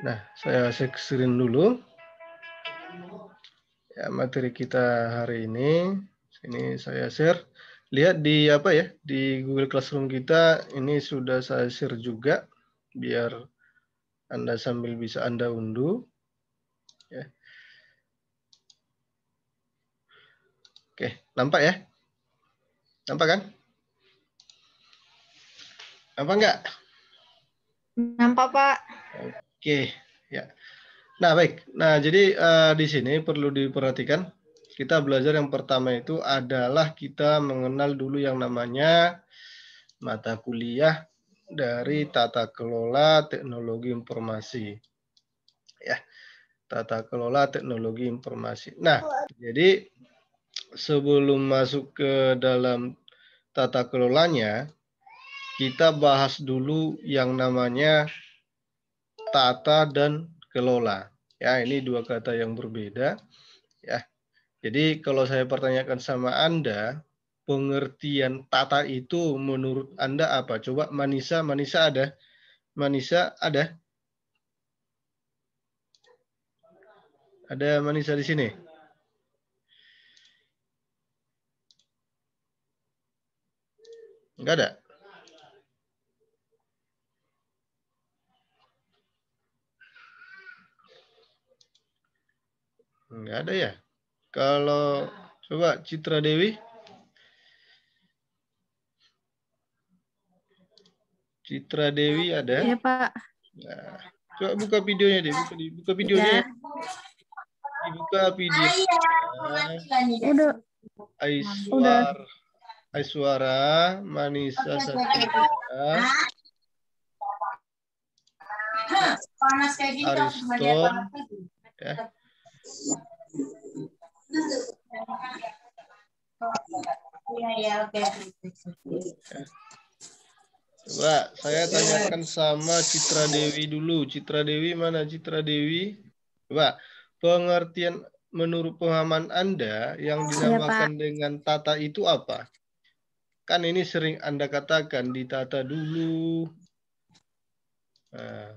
Nah, saya share screen dulu. Ya, materi kita hari ini. Ini saya share. Lihat di apa ya? Di Google Classroom kita ini sudah saya share juga biar Anda sambil bisa Anda unduh. Nampak ya? Nampak kan? Nampak enggak? Nampak Pak. Oke, ya. Nah baik. Nah jadi uh, di sini perlu diperhatikan kita belajar yang pertama itu adalah kita mengenal dulu yang namanya mata kuliah dari tata kelola teknologi informasi. Ya, tata kelola teknologi informasi. Nah, jadi sebelum masuk ke dalam tata kelolanya, kita bahas dulu yang namanya tata dan kelola. Ya, ini dua kata yang berbeda. Ya. Jadi kalau saya pertanyakan sama Anda, pengertian tata itu menurut Anda apa? Coba Manisa, Manisa ada? Manisa ada? Ada Manisa di sini? Enggak ada. Enggak ada ya. Kalau coba Citra Dewi. Citra Dewi ada? Iya, ya Pak. Nah. Coba buka videonya deh, buka, buka videonya. Iya. Ya. Dibuka video. Nah. Udah. Aiswar. Udah. Hai suara Manisa Satria. Panas kayak gitu. Aristo. Ya. ya oke. Ya. saya tanyakan sama Citra Dewi dulu. Citra Dewi mana Citra Dewi? Coba pengertian menurut pemahaman Anda yang iya, dinamakan ya, dengan tata itu apa? Kan ini sering Anda katakan ditata dulu. Eh,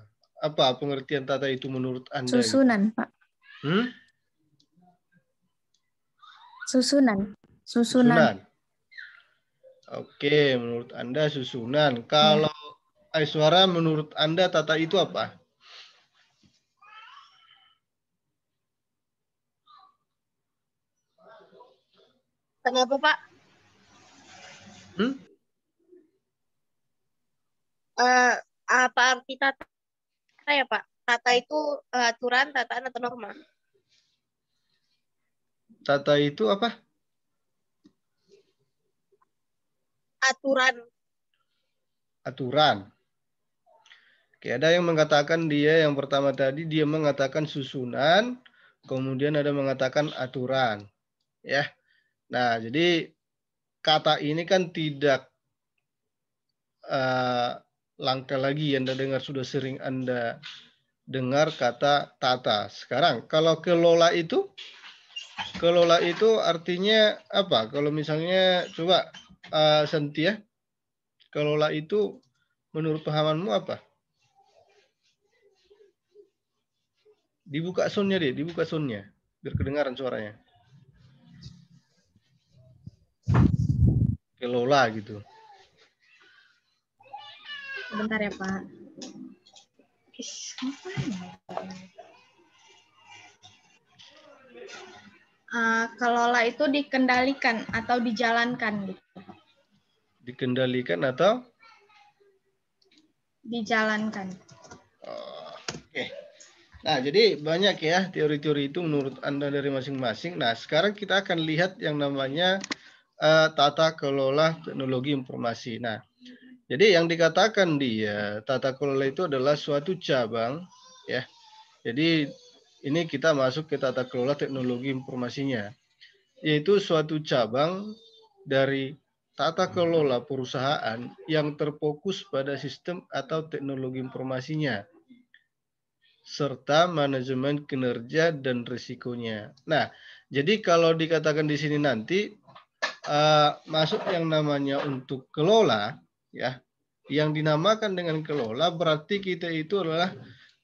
apa pengertian tata itu menurut Anda? Susunan, Pak. Hmm? Susunan. Susunan. susunan. Oke, menurut Anda susunan. Kalau hmm. suara menurut Anda tata itu apa? Kenapa, Pak? Uh, apa arti tata ya Pak? Tata itu uh, aturan, tataan atau norma? Tata itu apa? Aturan. Aturan. Oke, ada yang mengatakan dia yang pertama tadi dia mengatakan susunan, kemudian ada mengatakan aturan. Ya. Nah, jadi kata ini kan tidak uh, eh, langka lagi Anda dengar sudah sering Anda dengar kata tata. Sekarang kalau kelola itu kelola itu artinya apa? Kalau misalnya coba uh, eh, Senti ya. Kelola itu menurut pahamanmu apa? Dibuka sunnya deh, dibuka sunnya biar kedengaran suaranya. pakai Lola gitu. Bentar ya Pak. Is, Uh, kelola itu dikendalikan atau dijalankan gitu. Dikendalikan atau dijalankan. Oke. Okay. Nah, jadi banyak ya teori-teori itu menurut Anda dari masing-masing. Nah, sekarang kita akan lihat yang namanya uh, tata kelola teknologi informasi. Nah, jadi yang dikatakan dia tata kelola itu adalah suatu cabang ya. Jadi ini kita masuk ke tata kelola teknologi informasinya yaitu suatu cabang dari tata kelola perusahaan yang terfokus pada sistem atau teknologi informasinya serta manajemen kinerja dan risikonya. Nah, jadi kalau dikatakan di sini nanti uh, eh, masuk yang namanya untuk kelola ya yang dinamakan dengan kelola berarti kita itu adalah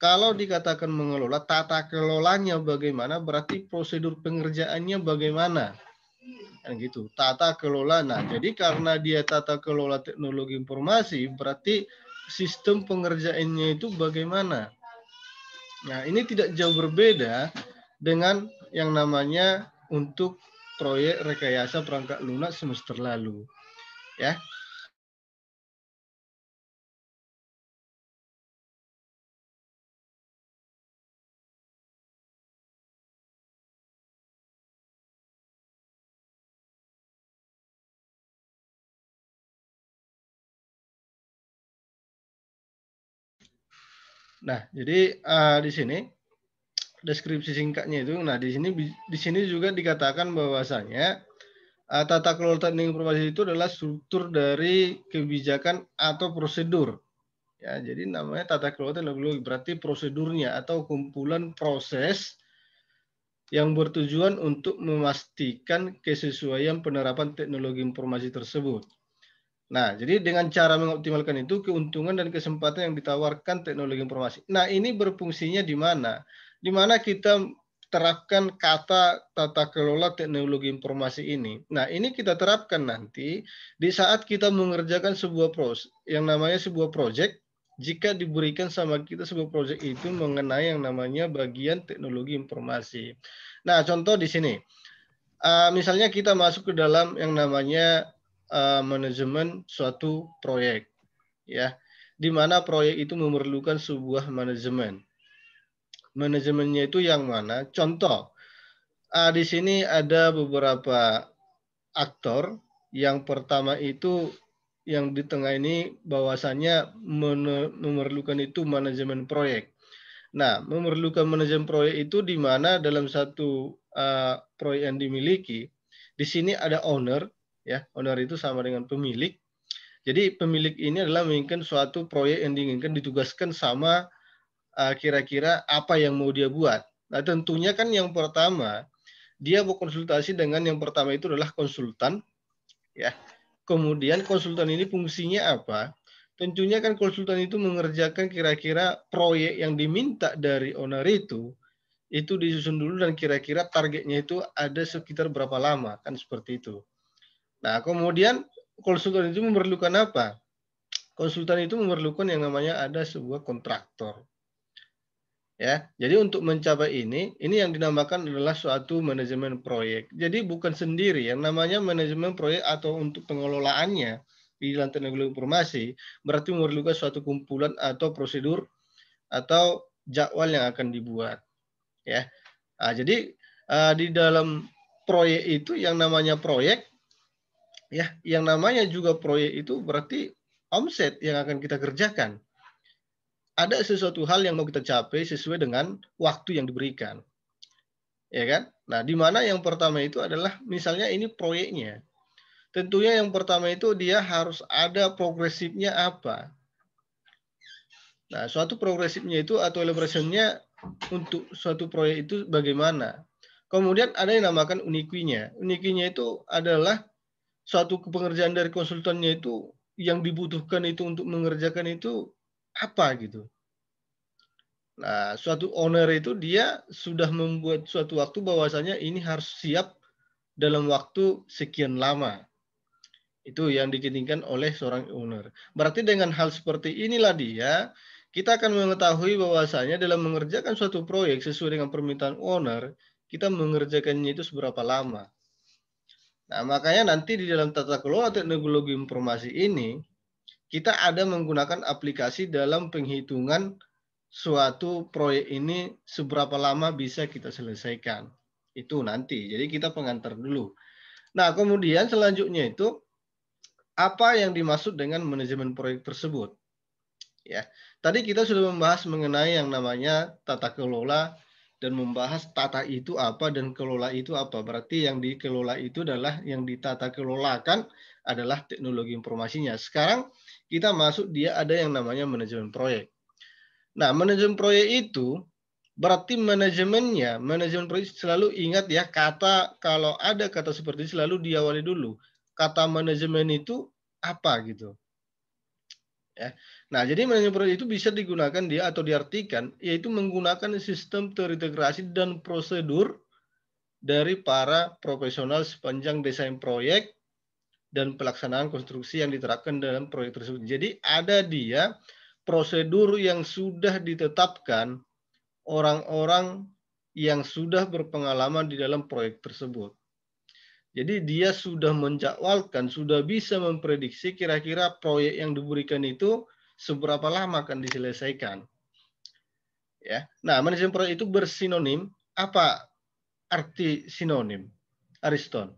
kalau dikatakan mengelola tata kelolanya bagaimana berarti prosedur pengerjaannya bagaimana kan gitu tata kelola nah jadi karena dia tata kelola teknologi informasi berarti sistem pengerjaannya itu bagaimana nah ini tidak jauh berbeda dengan yang namanya untuk proyek rekayasa perangkat lunak semester lalu. Ya. Nah, jadi uh, di sini deskripsi singkatnya itu. Nah, di sini di sini juga dikatakan bahwasanya uh, tata kelola teknik informasi itu adalah struktur dari kebijakan atau prosedur. Ya, jadi namanya tata kelola teknologi berarti prosedurnya atau kumpulan proses yang bertujuan untuk memastikan kesesuaian penerapan teknologi informasi tersebut. Nah, jadi dengan cara mengoptimalkan itu keuntungan dan kesempatan yang ditawarkan teknologi informasi. Nah, ini berfungsinya di mana? di mana kita terapkan kata tata kelola teknologi informasi ini. Nah, ini kita terapkan nanti di saat kita mengerjakan sebuah proses yang namanya sebuah proyek jika diberikan sama kita sebuah proyek itu mengenai yang namanya bagian teknologi informasi. Nah, contoh di sini. Uh, misalnya kita masuk ke dalam yang namanya uh, manajemen suatu proyek ya. Di mana proyek itu memerlukan sebuah manajemen manajemennya itu yang mana. Contoh, ah, di sini ada beberapa aktor. Yang pertama itu yang di tengah ini bahwasannya memerlukan itu manajemen proyek. Nah, memerlukan manajemen proyek itu di mana dalam satu uh, proyek yang dimiliki, di sini ada owner, ya, owner itu sama dengan pemilik. Jadi pemilik ini adalah menginginkan suatu proyek yang diinginkan ditugaskan sama Eh, kira-kira apa yang mau dia buat. Nah, tentunya kan yang pertama dia berkonsultasi dengan yang pertama itu adalah konsultan ya. Kemudian konsultan ini fungsinya apa? Tentunya kan konsultan itu mengerjakan kira-kira proyek yang diminta dari owner itu itu disusun dulu dan kira-kira targetnya itu ada sekitar berapa lama kan seperti itu. Nah, kemudian konsultan itu memerlukan apa? Konsultan itu memerlukan yang namanya ada sebuah kontraktor. Ya, jadi untuk mencapai ini, ini yang dinamakan adalah suatu manajemen proyek. Jadi bukan sendiri yang namanya manajemen proyek atau untuk pengelolaannya di lantai teknologi informasi berarti memerlukan suatu kumpulan atau prosedur atau jadwal yang akan dibuat. Ya, nah, jadi uh, di dalam proyek itu yang namanya proyek, ya, yang namanya juga proyek itu berarti omset yang akan kita kerjakan ada sesuatu hal yang mau kita capai sesuai dengan waktu yang diberikan. Ya kan? Nah, di mana yang pertama itu adalah misalnya ini proyeknya. Tentunya yang pertama itu dia harus ada progresifnya apa. Nah, suatu progresifnya itu atau elaborasinya untuk suatu proyek itu bagaimana. Kemudian ada yang namakan unikinya. Unikinya itu adalah suatu pengerjaan dari konsultannya itu yang dibutuhkan itu untuk mengerjakan itu apa gitu. Nah, suatu owner itu dia sudah membuat suatu waktu bahwasanya ini harus siap dalam waktu sekian lama. Itu yang diinginkan oleh seorang owner. Berarti dengan hal seperti inilah dia, kita akan mengetahui bahwasanya dalam mengerjakan suatu proyek sesuai dengan permintaan owner, kita mengerjakannya itu seberapa lama. Nah, makanya nanti di dalam tata kelola teknologi informasi ini, kita ada menggunakan aplikasi dalam penghitungan suatu proyek ini seberapa lama bisa kita selesaikan. Itu nanti. Jadi kita pengantar dulu. Nah, kemudian selanjutnya itu apa yang dimaksud dengan manajemen proyek tersebut? Ya. Tadi kita sudah membahas mengenai yang namanya tata kelola dan membahas tata itu apa dan kelola itu apa. Berarti yang dikelola itu adalah yang ditata kelolakan adalah teknologi informasinya. Sekarang kita masuk dia ada yang namanya manajemen proyek. Nah, manajemen proyek itu berarti manajemennya, manajemen proyek selalu ingat ya kata kalau ada kata seperti selalu diawali dulu. Kata manajemen itu apa gitu. Ya. Nah, jadi manajemen proyek itu bisa digunakan dia atau diartikan yaitu menggunakan sistem terintegrasi dan prosedur dari para profesional sepanjang desain proyek dan pelaksanaan konstruksi yang diterapkan dalam proyek tersebut. Jadi ada dia prosedur yang sudah ditetapkan orang-orang yang sudah berpengalaman di dalam proyek tersebut. Jadi dia sudah menjadwalkan, sudah bisa memprediksi kira-kira proyek yang diberikan itu seberapa lama akan diselesaikan. Ya. Nah, manajemen proyek itu bersinonim apa arti sinonim? Ariston.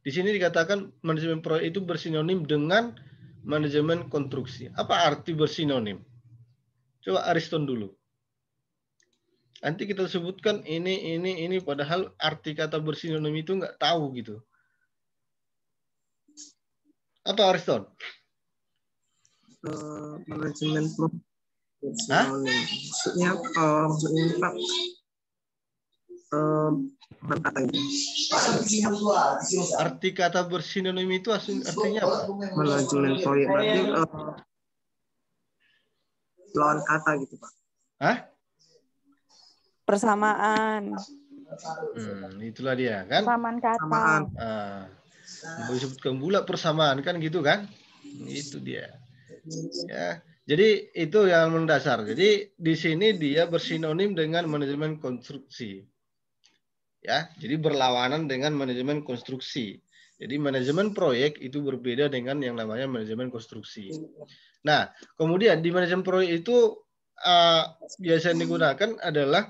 Di sini dikatakan manajemen proyek itu bersinonim dengan manajemen konstruksi. Apa arti bersinonim? Coba Ariston dulu. Nanti kita sebutkan ini, ini, ini. Padahal arti kata bersinonim itu nggak tahu gitu. Apa Ariston? Uh, manajemen proyek. Hah? Maksudnya, uh, berkata ini? Arti kata bersinonim itu artinya apa? Melajukan proyek berarti uh, lawan kata gitu pak. Hah? Persamaan. Hmm, itulah dia kan. Persamaan kata. Persamaan. Ah, disebutkan pula persamaan kan gitu kan? Itu dia. Ya. Jadi itu yang mendasar. Jadi di sini dia bersinonim dengan manajemen konstruksi ya jadi berlawanan dengan manajemen konstruksi jadi manajemen proyek itu berbeda dengan yang namanya manajemen konstruksi iya. nah kemudian di manajemen proyek itu uh, biasanya digunakan adalah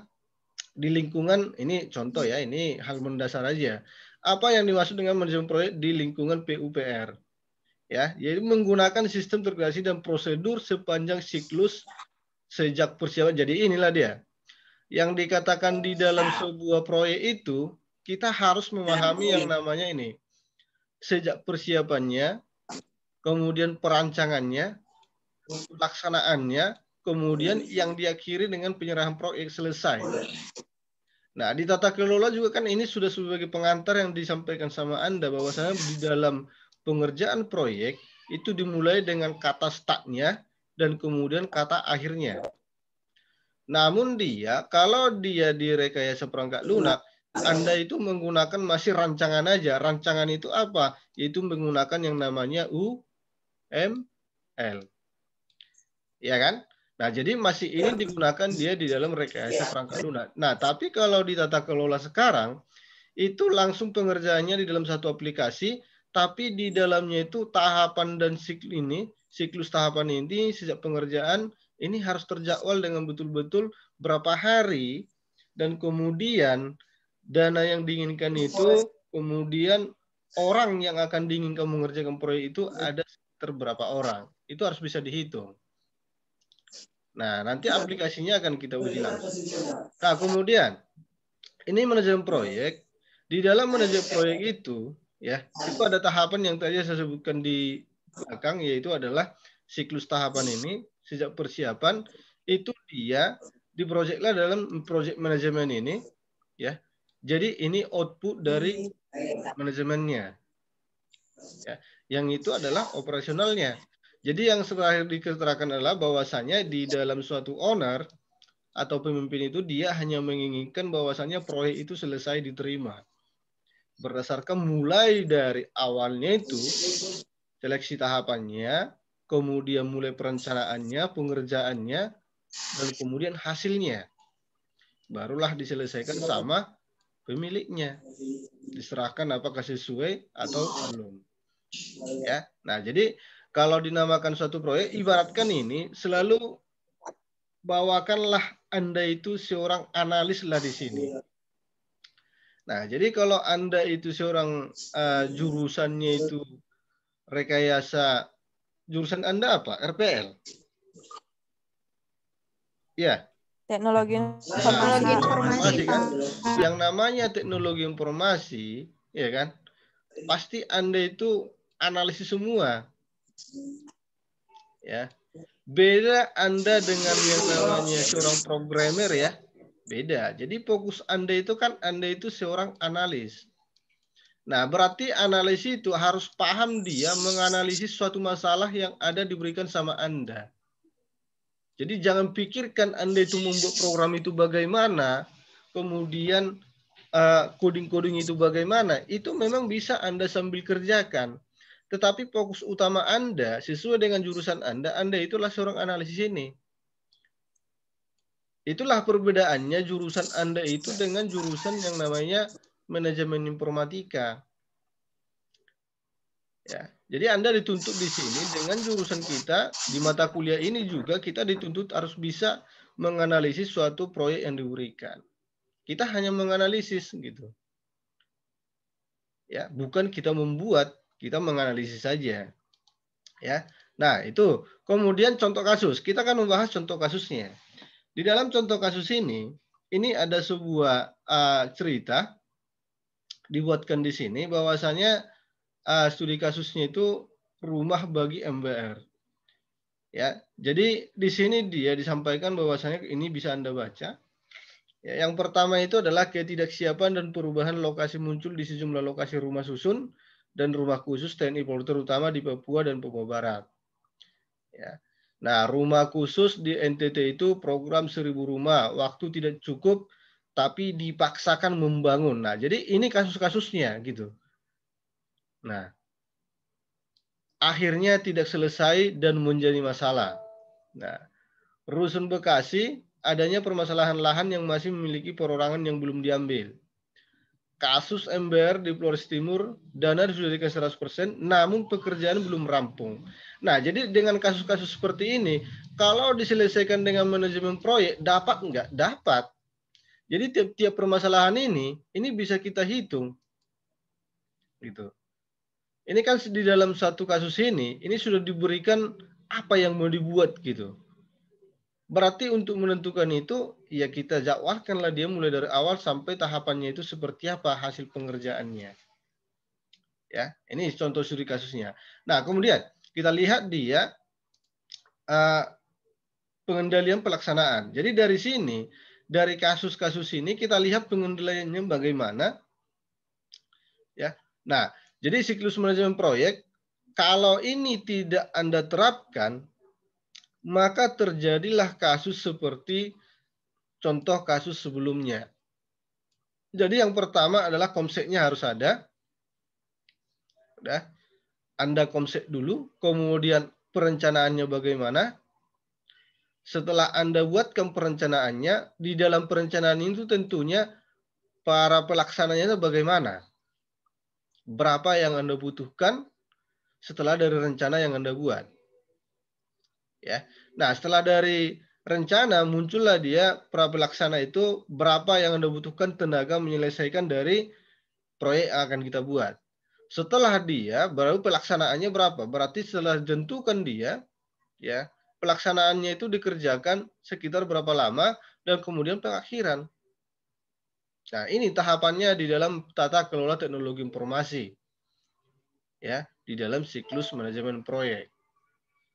di lingkungan ini contoh ya ini hal mendasar aja apa yang dimaksud dengan manajemen proyek di lingkungan PUPR ya jadi menggunakan sistem terkreasi dan prosedur sepanjang siklus sejak persiapan jadi inilah dia yang dikatakan di dalam sebuah proyek itu kita harus memahami yang namanya ini sejak persiapannya kemudian perancangannya pelaksanaannya kemudian yang diakhiri dengan penyerahan proyek selesai nah di tata kelola juga kan ini sudah sebagai pengantar yang disampaikan sama anda bahwasanya di dalam pengerjaan proyek itu dimulai dengan kata startnya dan kemudian kata akhirnya namun dia kalau dia direkayasa perangkat lunak, Anda itu menggunakan masih rancangan aja. Rancangan itu apa? itu menggunakan yang namanya UML. Ya kan? Nah, jadi masih ini digunakan dia di dalam rekayasa perangkat lunak. Nah, tapi kalau di tata kelola sekarang, itu langsung pengerjaannya di dalam satu aplikasi, tapi di dalamnya itu tahapan dan siklus ini, siklus tahapan ini sejak pengerjaan ini harus terjadwal dengan betul-betul berapa hari dan kemudian dana yang diinginkan itu kemudian orang yang akan diinginkan mengerjakan proyek itu ada terberapa orang itu harus bisa dihitung nah nanti aplikasinya akan kita uji langsung nah kemudian ini manajemen proyek di dalam manajemen proyek itu ya itu ada tahapan yang tadi saya sebutkan di belakang yaitu adalah siklus tahapan ini sejak persiapan itu dia di lah dalam project manajemen ini ya. Jadi ini output dari manajemennya. Ya. Yang itu adalah operasionalnya. Jadi yang setelah diketerakan adalah bahwasannya di dalam suatu owner atau pemimpin itu dia hanya menginginkan bahwasannya proyek itu selesai diterima. Berdasarkan mulai dari awalnya itu seleksi tahapannya, kemudian mulai perencanaannya, pengerjaannya, lalu kemudian hasilnya. Barulah diselesaikan iya. sama pemiliknya. Diserahkan apakah sesuai atau belum. Ya. Nah, jadi kalau dinamakan suatu proyek, ibaratkan ini selalu bawakanlah Anda itu seorang analis lah di sini. Iya. Nah, jadi kalau Anda itu seorang uh, jurusannya itu rekayasa jurusan Anda apa? RPL. Ya. Nah, teknologi informasi. Teknologi kan? Yang namanya teknologi informasi, ya kan? Pasti Anda itu analisis semua. Ya. Beda Anda dengan yang namanya seorang programmer ya. Beda. Jadi fokus Anda itu kan Anda itu seorang analis. Nah, berarti analisis itu harus paham dia menganalisis suatu masalah yang ada diberikan sama Anda. Jadi jangan pikirkan Anda itu membuat program itu bagaimana, kemudian eh, coding-coding itu bagaimana, itu memang bisa Anda sambil kerjakan. Tetapi fokus utama Anda sesuai dengan jurusan Anda, Anda itulah seorang analisis ini. Itulah perbedaannya jurusan Anda itu dengan jurusan yang namanya manajemen informatika. Ya, jadi Anda dituntut di sini dengan jurusan kita di mata kuliah ini juga kita dituntut harus bisa menganalisis suatu proyek yang diberikan. Kita hanya menganalisis gitu. Ya, bukan kita membuat, kita menganalisis saja. Ya. Nah, itu. Kemudian contoh kasus. Kita akan membahas contoh kasusnya. Di dalam contoh kasus ini, ini ada sebuah uh, cerita dibuatkan di sini bahwasannya uh, studi kasusnya itu rumah bagi MBR. Ya, jadi di sini dia disampaikan bahwasanya ini bisa Anda baca. Ya, yang pertama itu adalah ketidaksiapan dan perubahan lokasi muncul di sejumlah lokasi rumah susun dan rumah khusus TNI Polri terutama di Papua dan Papua Barat. Ya. Nah, rumah khusus di NTT itu program seribu rumah, waktu tidak cukup tapi dipaksakan membangun. Nah, jadi ini kasus-kasusnya gitu. Nah, akhirnya tidak selesai dan menjadi masalah. Nah, Rusun Bekasi adanya permasalahan lahan yang masih memiliki perorangan yang belum diambil. Kasus MBR di Flores Timur, dana sudah dikasih 100%, namun pekerjaan belum rampung. Nah, jadi dengan kasus-kasus seperti ini, kalau diselesaikan dengan manajemen proyek, dapat enggak? Dapat jadi tiap-tiap permasalahan ini, ini bisa kita hitung. Gitu. Ini kan di dalam satu kasus ini, ini sudah diberikan apa yang mau dibuat gitu. Berarti untuk menentukan itu, ya kita jawabkanlah dia mulai dari awal sampai tahapannya itu seperti apa hasil pengerjaannya. Ya, ini contoh suri kasusnya. Nah, kemudian kita lihat dia uh, pengendalian pelaksanaan. Jadi dari sini dari kasus-kasus ini kita lihat pengendaliannya bagaimana. Ya. Nah, jadi siklus manajemen proyek kalau ini tidak Anda terapkan, maka terjadilah kasus seperti contoh kasus sebelumnya. Jadi yang pertama adalah konsepnya harus ada. Udah. Anda konsep dulu, kemudian perencanaannya bagaimana, setelah Anda buatkan perencanaannya, di dalam perencanaan itu tentunya para pelaksananya itu bagaimana? Berapa yang Anda butuhkan setelah dari rencana yang Anda buat? Ya. Nah, setelah dari rencana muncullah dia para pelaksana itu berapa yang Anda butuhkan tenaga menyelesaikan dari proyek yang akan kita buat. Setelah dia baru pelaksanaannya berapa? Berarti setelah jentukan dia ya pelaksanaannya itu dikerjakan sekitar berapa lama dan kemudian pengakhiran. Nah, ini tahapannya di dalam tata kelola teknologi informasi. Ya, di dalam siklus manajemen proyek.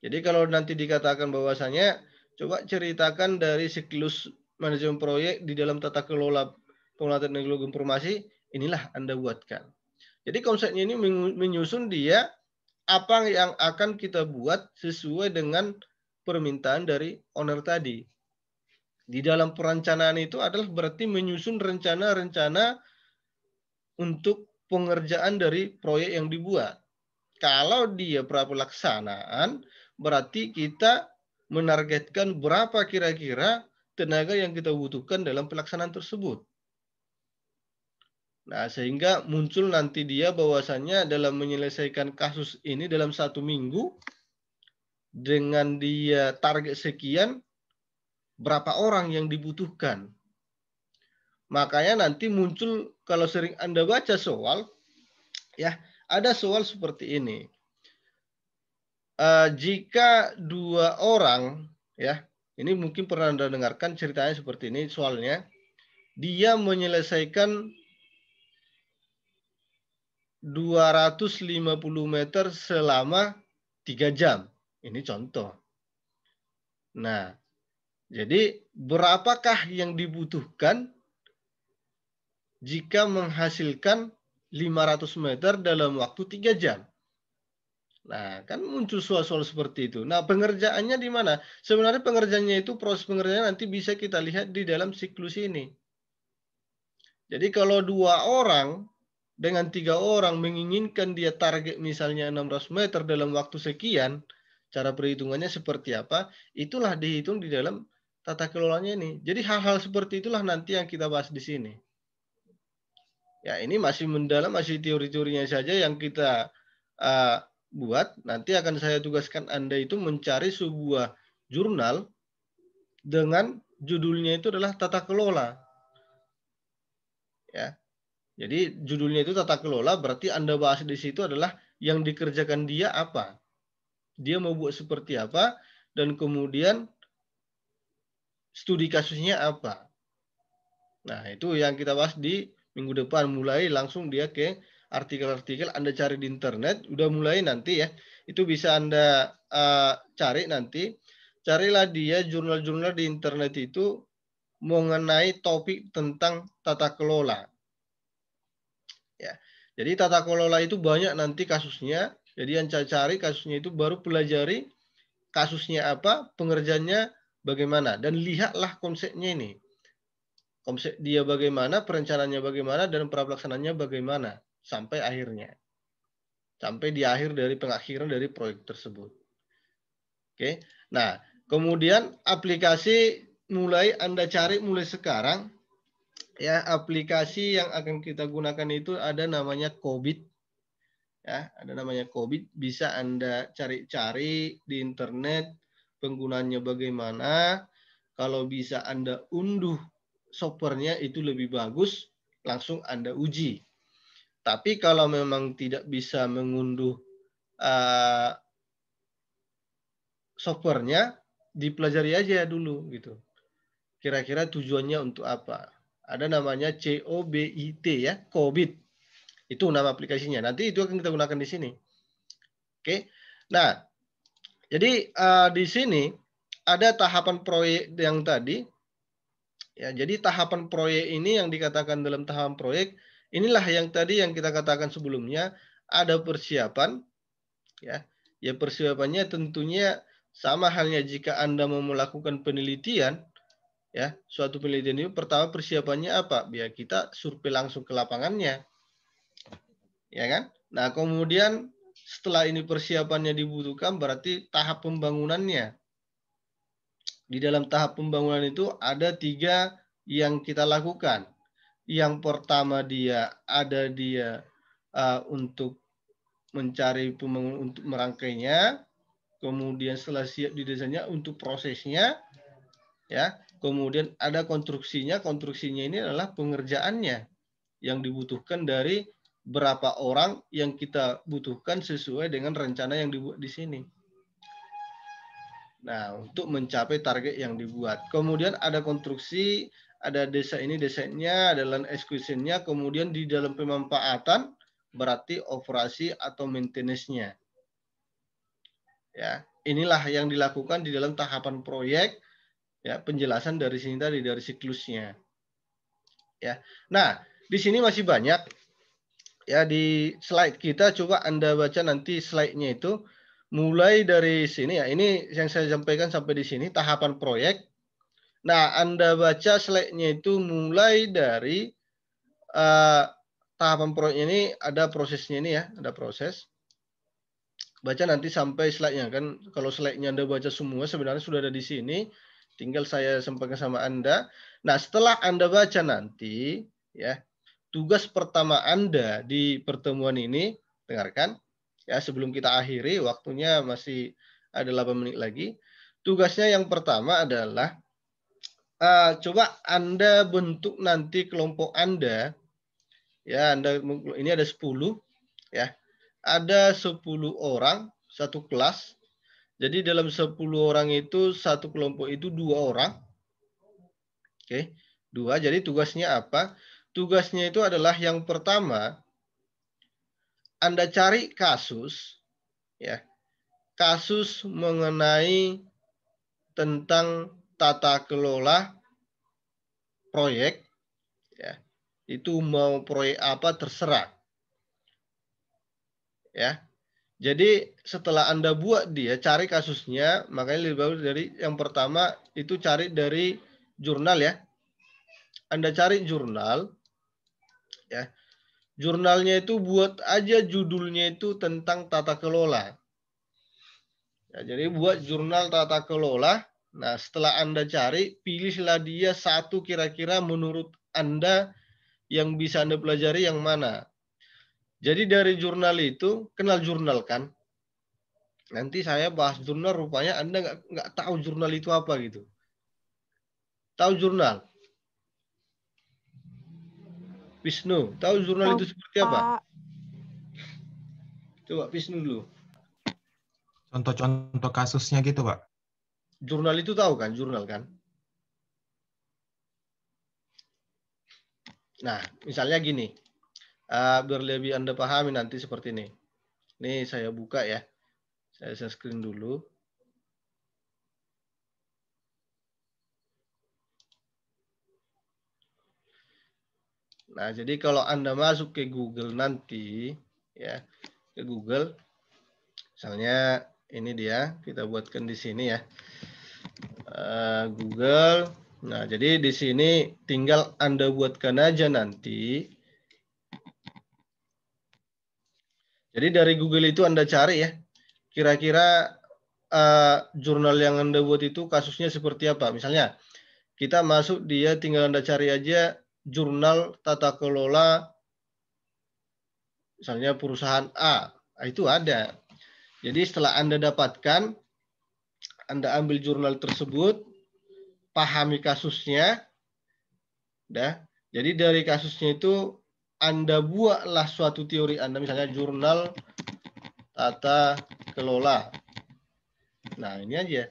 Jadi kalau nanti dikatakan bahwasanya coba ceritakan dari siklus manajemen proyek di dalam tata kelola pengelola teknologi informasi, inilah Anda buatkan. Jadi konsepnya ini menyusun dia apa yang akan kita buat sesuai dengan permintaan dari owner tadi. Di dalam perencanaan itu adalah berarti menyusun rencana-rencana untuk pengerjaan dari proyek yang dibuat. Kalau dia berapa pelaksanaan, berarti kita menargetkan berapa kira-kira tenaga yang kita butuhkan dalam pelaksanaan tersebut. Nah, sehingga muncul nanti dia bahwasannya dalam menyelesaikan kasus ini dalam satu minggu, dengan dia target sekian, berapa orang yang dibutuhkan. Makanya nanti muncul kalau sering Anda baca soal, ya ada soal seperti ini. Uh, jika dua orang, ya ini mungkin pernah Anda dengarkan ceritanya seperti ini soalnya, dia menyelesaikan 250 meter selama tiga jam. Ini contoh. Nah, jadi berapakah yang dibutuhkan jika menghasilkan 500 meter dalam waktu 3 jam? Nah, kan muncul soal-soal seperti itu. Nah, pengerjaannya di mana? Sebenarnya pengerjaannya itu proses pengerjaan nanti bisa kita lihat di dalam siklus ini. Jadi kalau dua orang dengan tiga orang menginginkan dia target misalnya 600 meter dalam waktu sekian, cara perhitungannya seperti apa, itulah dihitung di dalam tata kelolanya ini. Jadi hal-hal seperti itulah nanti yang kita bahas di sini. Ya, ini masih mendalam, masih teori-teorinya saja yang kita uh, buat. Nanti akan saya tugaskan Anda itu mencari sebuah jurnal dengan judulnya itu adalah tata kelola. Ya. Jadi judulnya itu tata kelola berarti Anda bahas di situ adalah yang dikerjakan dia apa dia mau buat seperti apa dan kemudian studi kasusnya apa. Nah, itu yang kita bahas di minggu depan mulai langsung dia ke artikel-artikel Anda cari di internet, udah mulai nanti ya. Itu bisa Anda uh, cari nanti. Carilah dia jurnal-jurnal di internet itu mengenai topik tentang tata kelola. Ya. Jadi tata kelola itu banyak nanti kasusnya jadi yang cari kasusnya itu baru pelajari kasusnya apa, pengerjaannya bagaimana dan lihatlah konsepnya ini. Konsep dia bagaimana, perencanaannya bagaimana dan pelaksanaannya bagaimana sampai akhirnya. Sampai di akhir dari pengakhiran dari proyek tersebut. Oke. Nah, kemudian aplikasi mulai Anda cari mulai sekarang ya aplikasi yang akan kita gunakan itu ada namanya COVID ya ada namanya COVID bisa anda cari-cari di internet penggunanya bagaimana kalau bisa anda unduh softwarenya itu lebih bagus langsung anda uji tapi kalau memang tidak bisa mengunduh uh, softwarenya dipelajari aja dulu gitu kira-kira tujuannya untuk apa ada namanya COBIT ya COVID itu nama aplikasinya. Nanti itu akan kita gunakan di sini. Oke. Nah, jadi uh, di sini ada tahapan proyek yang tadi. Ya, jadi tahapan proyek ini yang dikatakan dalam tahapan proyek inilah yang tadi yang kita katakan sebelumnya ada persiapan ya. Ya persiapannya tentunya sama halnya jika Anda mau melakukan penelitian ya, suatu penelitian itu pertama persiapannya apa? Biar kita survei langsung ke lapangannya ya kan? Nah, kemudian setelah ini persiapannya dibutuhkan berarti tahap pembangunannya. Di dalam tahap pembangunan itu ada tiga yang kita lakukan. Yang pertama dia ada dia uh, untuk mencari pembangunan untuk merangkainya, kemudian setelah siap desanya untuk prosesnya, ya. Kemudian ada konstruksinya, konstruksinya ini adalah pengerjaannya yang dibutuhkan dari berapa orang yang kita butuhkan sesuai dengan rencana yang dibuat di sini. Nah, untuk mencapai target yang dibuat. Kemudian ada konstruksi, ada desa ini desainnya, ada land execution-nya, kemudian di dalam pemanfaatan berarti operasi atau maintenance-nya. Ya, inilah yang dilakukan di dalam tahapan proyek ya, penjelasan dari sini tadi dari siklusnya. Ya. Nah, di sini masih banyak ya di slide kita coba Anda baca nanti slide-nya itu mulai dari sini ya. Ini yang saya sampaikan sampai di sini tahapan proyek. Nah, Anda baca slide-nya itu mulai dari uh, tahapan proyek ini ada prosesnya ini ya, ada proses. Baca nanti sampai slide-nya kan. Kalau slide-nya Anda baca semua sebenarnya sudah ada di sini. Tinggal saya sampaikan sama Anda. Nah, setelah Anda baca nanti ya tugas pertama Anda di pertemuan ini, dengarkan, ya sebelum kita akhiri, waktunya masih ada 8 menit lagi. Tugasnya yang pertama adalah uh, coba Anda bentuk nanti kelompok Anda. Ya, Anda ini ada 10 ya. Ada 10 orang satu kelas. Jadi dalam 10 orang itu satu kelompok itu dua orang. Oke, dua. Jadi tugasnya apa? tugasnya itu adalah yang pertama Anda cari kasus ya. Kasus mengenai tentang tata kelola proyek ya. Itu mau proyek apa terserah. Ya. Jadi setelah Anda buat dia cari kasusnya, makanya lebih bagus dari yang pertama itu cari dari jurnal ya. Anda cari jurnal ya. Jurnalnya itu buat aja judulnya itu tentang tata kelola. Ya, jadi buat jurnal tata kelola. Nah, setelah Anda cari, pilihlah dia satu kira-kira menurut Anda yang bisa Anda pelajari yang mana. Jadi dari jurnal itu, kenal jurnal kan? Nanti saya bahas jurnal, rupanya Anda nggak, nggak tahu jurnal itu apa gitu. Tahu jurnal? Wisnu, tahu jurnal itu seperti apa? Coba Wisnu dulu. Contoh-contoh kasusnya gitu, Pak. Jurnal itu tahu kan, jurnal kan? Nah, misalnya gini. Uh, biar lebih Anda pahami nanti seperti ini. Ini saya buka ya. Saya, saya screen dulu. Nah, jadi kalau Anda masuk ke Google nanti, ya, ke Google, misalnya ini dia, kita buatkan di sini ya. Eh, Google, nah jadi di sini tinggal Anda buatkan aja nanti. Jadi dari Google itu Anda cari ya, kira-kira uh, jurnal yang Anda buat itu kasusnya seperti apa. Misalnya, kita masuk dia tinggal Anda cari aja jurnal tata kelola misalnya perusahaan A. Ah, itu ada. Jadi setelah Anda dapatkan, Anda ambil jurnal tersebut, pahami kasusnya. Dah. Jadi dari kasusnya itu Anda buatlah suatu teori Anda misalnya jurnal tata kelola. Nah, ini aja.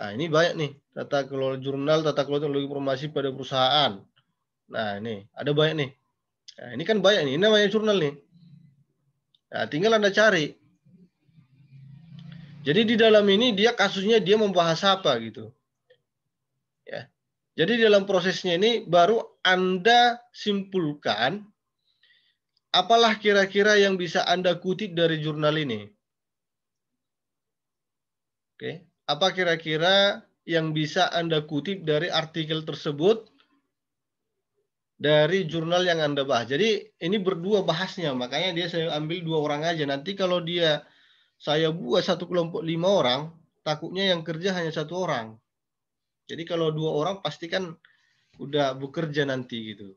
Nah, ini banyak nih tata kelola jurnal, tata kelola teknologi informasi pada perusahaan. Nah ini ada banyak nih. Nah, ini kan banyak nih. Ini namanya jurnal nih. Nah, tinggal anda cari. Jadi di dalam ini dia kasusnya dia membahas apa gitu. Ya. Jadi dalam prosesnya ini baru anda simpulkan apalah kira-kira yang bisa anda kutip dari jurnal ini. Oke, apa kira-kira yang bisa anda kutip dari artikel tersebut? dari jurnal yang Anda bahas. Jadi ini berdua bahasnya, makanya dia saya ambil dua orang aja. Nanti kalau dia saya buat satu kelompok lima orang, takutnya yang kerja hanya satu orang. Jadi kalau dua orang pasti kan udah bekerja nanti gitu.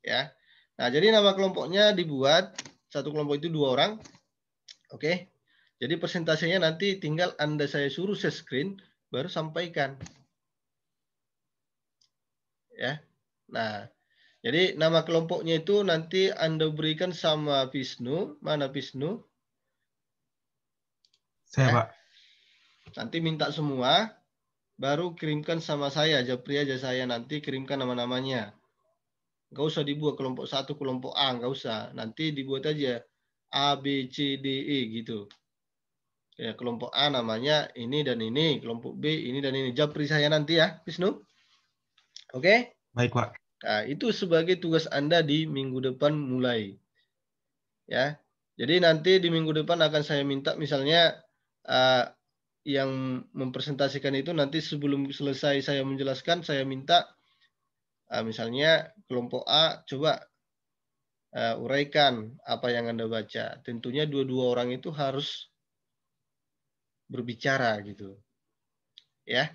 Ya. Nah, jadi nama kelompoknya dibuat satu kelompok itu dua orang. Oke. Jadi persentasenya nanti tinggal Anda saya suruh share screen baru sampaikan. Ya. Nah, jadi nama kelompoknya itu nanti Anda berikan sama Visnu. Mana Visnu? Saya, eh? Pak. Nanti minta semua, baru kirimkan sama saya, Japri aja saya nanti kirimkan nama-namanya. Gak usah dibuat kelompok satu, kelompok A, gak usah. Nanti dibuat aja A, B, C, D, E gitu. Ya, kelompok A namanya ini dan ini, kelompok B ini dan ini. Japri saya nanti ya, Visnu. Oke? Okay? Baik, Pak. Nah, itu sebagai tugas Anda di minggu depan mulai. Ya. Jadi nanti di minggu depan akan saya minta misalnya uh, yang mempresentasikan itu nanti sebelum selesai saya menjelaskan saya minta uh, misalnya kelompok A coba uh, uraikan apa yang Anda baca. Tentunya dua-dua orang itu harus berbicara gitu. Ya.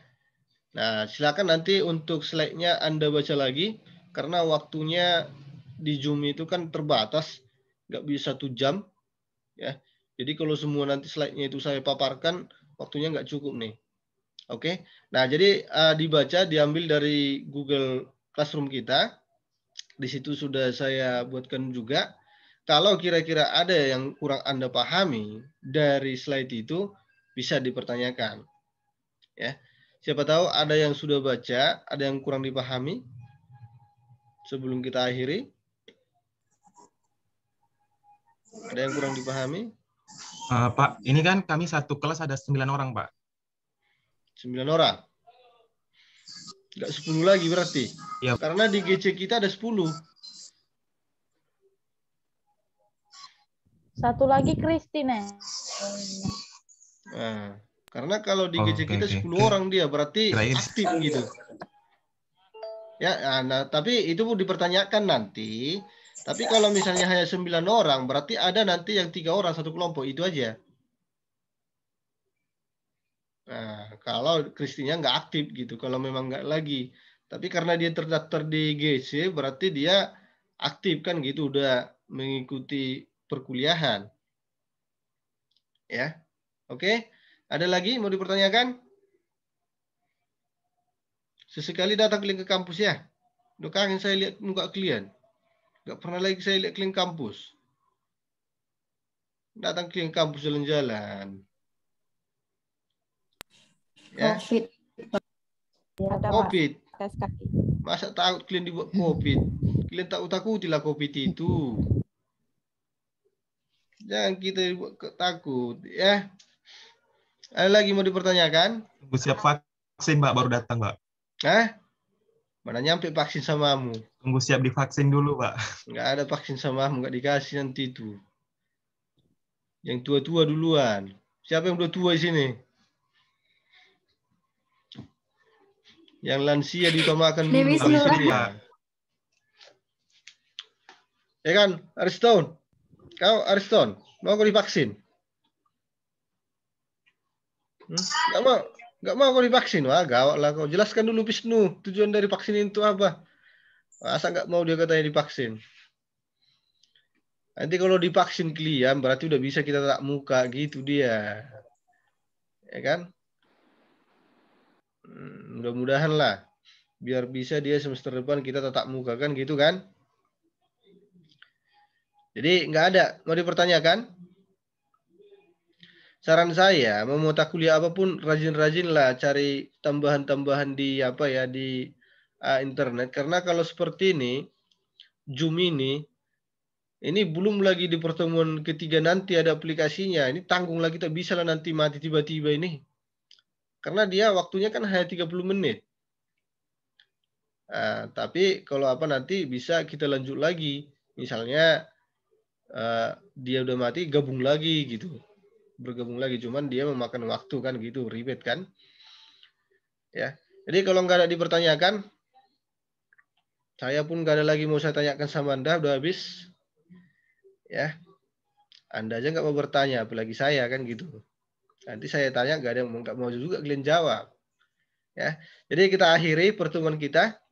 Nah, silakan nanti untuk slide-nya Anda baca lagi karena waktunya di Zoom itu kan terbatas, nggak bisa satu jam, ya. Jadi kalau semua nanti slide-nya itu saya paparkan, waktunya nggak cukup nih. Oke, nah jadi uh, dibaca diambil dari Google Classroom kita. Di situ sudah saya buatkan juga. Kalau kira-kira ada yang kurang Anda pahami dari slide itu, bisa dipertanyakan. Ya, siapa tahu ada yang sudah baca, ada yang kurang dipahami, sebelum kita akhiri? Ada yang kurang dipahami? Uh, Pak, ini kan kami satu kelas ada sembilan orang, Pak. Sembilan orang? tidak sepuluh lagi berarti? Ya. Karena di GC kita ada sepuluh. Satu lagi Christine. Nah, karena kalau di oh, GC kita sepuluh okay. orang dia, berarti -kira. aktif gitu. Ya, nah, tapi itu dipertanyakan nanti. Tapi kalau misalnya hanya sembilan orang, berarti ada nanti yang tiga orang satu kelompok itu aja. Nah, kalau Kristinya nggak aktif gitu, kalau memang nggak lagi. Tapi karena dia terdaftar di GC, berarti dia aktif kan gitu, udah mengikuti perkuliahan. Ya, oke. Ada lagi mau dipertanyakan? Sesekali datang keliling ke kampus ya. Udah kangen saya lihat muka kalian. Gak pernah lagi saya lihat keliling kampus. Datang keliling kampus jalan-jalan. Ya. COVID. COVID. Masa takut kalian dibuat COVID? Kalian takut takutilah COVID itu. Jangan kita dibuat takut ya. Ada lagi mau dipertanyakan? siap vaksin, Mbak, baru datang, Mbak. Hah? Eh? Mana nyampe vaksin sama kamu? Tunggu siap divaksin dulu, Pak. Enggak ada vaksin sama kamu, enggak dikasih nanti itu. Yang tua-tua duluan. Siapa yang udah tua di sini? Yang lansia diutamakan dulu. Bismillah. Eh, ya kan, Ariston? Kau Ariston, mau aku divaksin? Hmm? Gak mau? nggak mau kau divaksin wah gawat lah kau jelaskan dulu Wisnu tujuan dari vaksin itu apa masa nggak mau dia katanya divaksin nanti kalau divaksin kalian berarti udah bisa kita tak muka gitu dia ya kan hmm, mudah-mudahan lah biar bisa dia semester depan kita tetap muka kan gitu kan jadi nggak ada mau dipertanyakan saran saya mau mata kuliah apapun rajin-rajinlah cari tambahan-tambahan di apa ya di uh, internet karena kalau seperti ini Zoom ini ini belum lagi di pertemuan ketiga nanti ada aplikasinya ini tanggung lagi tak bisa lah nanti mati tiba-tiba ini karena dia waktunya kan hanya 30 menit uh, tapi kalau apa nanti bisa kita lanjut lagi. Misalnya uh, dia udah mati gabung lagi gitu bergabung lagi cuman dia memakan waktu kan gitu ribet kan ya jadi kalau nggak ada dipertanyakan saya pun nggak ada lagi mau saya tanyakan sama anda udah habis ya anda aja nggak mau bertanya apalagi saya kan gitu nanti saya tanya nggak ada nggak mau juga kalian jawab ya jadi kita akhiri pertemuan kita